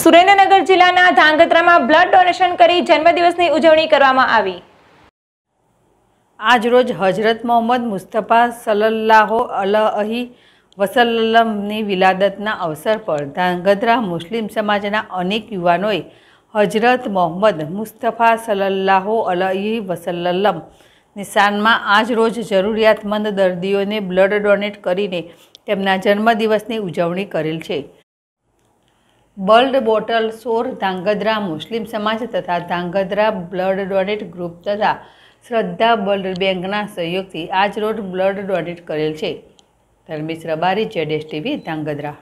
સુરેન્દ્રનગર જિલ્લાના ધાંગધ્રામાં blood donation કરી જન્મદિવસની ઉજવણી કરવામાં આવી આજરોજ હજરત મોહમ્મદ મુસ્તફા સલલ્લાહો અહી વસલ્લમની વિલાદતના અવસર પર ધાંગધ્રા મુસ્લિમ સમાજના અનેક યુવાનોએ હજરત મોહમ્મદ મુસ્તફા સલલ્લાહો અલહી વસલ્લમ નિશાનમાં આજરોજ જરૂરિયાતમંદ દર્દીઓને બ્લડ ડોનેટ કરીને તેમના જન્મદિવસની ઉજવણી કરેલ છે બલ્ડ બોટલ સોર ધાંગધ્રા મુસ્લિમ સમાજ તથા ધાંગધ્રા બ્લડ ડોનેટ ગ્રુપ તથા શ્રદ્ધા બ્લડ બેંકના સહયોગથી આજ આજરોજ બ્લડ ડોનેટ કરેલ છે ધર્મેશ રબારી જેડેશ ટીવી ધાંગધ્રા